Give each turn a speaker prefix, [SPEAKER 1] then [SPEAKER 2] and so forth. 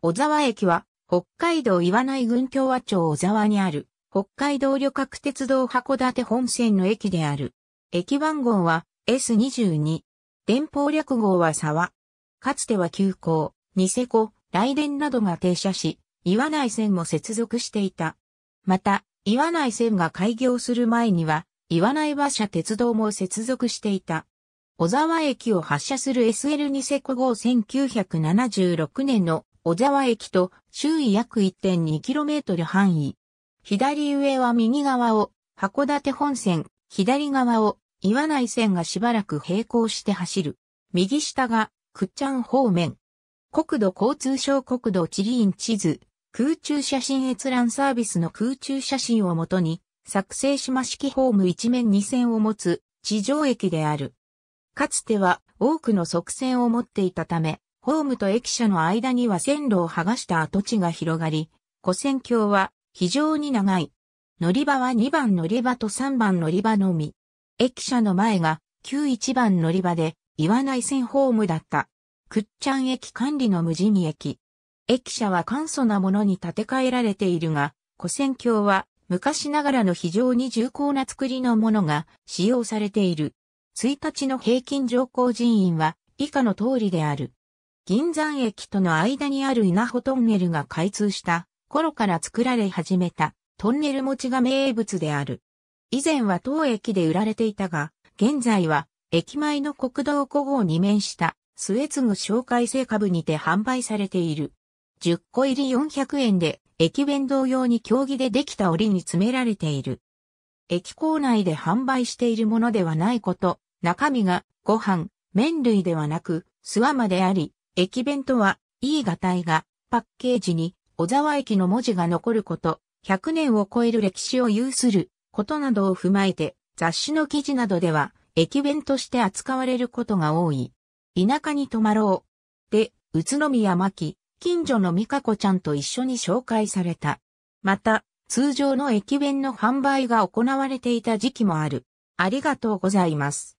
[SPEAKER 1] 小沢駅は、北海道岩内郡共和町小沢にある、北海道旅客鉄道函館本線の駅である。駅番号は S22。電報略号は沢。かつては急行、ニセコ、雷電などが停車し、岩内線も接続していた。また、岩内線が開業する前には、岩内馬車鉄道も接続していた。小沢駅を発車する SL ニセコ号1976年の小沢駅と周囲約 1.2km 範囲。左上は右側を函館本線、左側を岩内線がしばらく並行して走る。右下がくっちゃん方面。国土交通省国土地理院地図、空中写真閲覧サービスの空中写真をもとに、作成島式ホーム一面二線を持つ地上駅である。かつては多くの側線を持っていたため、ホームと駅舎の間には線路を剥がした跡地が広がり、古線橋は非常に長い。乗り場は2番乗り場と3番乗り場のみ。駅舎の前が旧1番乗り場で岩内線ホームだった。くっちゃん駅管理の無人駅。駅舎は簡素なものに建て替えられているが、古線橋は昔ながらの非常に重厚な作りのものが使用されている。1日の平均乗降人員は以下の通りである。銀山駅との間にある稲穂トンネルが開通した頃から作られ始めたトンネル餅が名物である。以前は当駅で売られていたが、現在は駅前の国道5号に面した末継ぐ紹介成株にて販売されている。10個入り400円で駅弁同様に競技でできた折に詰められている。駅構内で販売しているものではないこと、中身がご飯、麺類ではなく、諏訪まであり、駅弁とは、E がいが、パッケージに、小沢駅の文字が残ること、100年を超える歴史を有することなどを踏まえて、雑誌の記事などでは、駅弁として扱われることが多い。田舎に泊まろう。で、宇都宮巻、近所の美香子ちゃんと一緒に紹介された。また、通常の駅弁の販売が行われていた時期もある。ありがとうございます。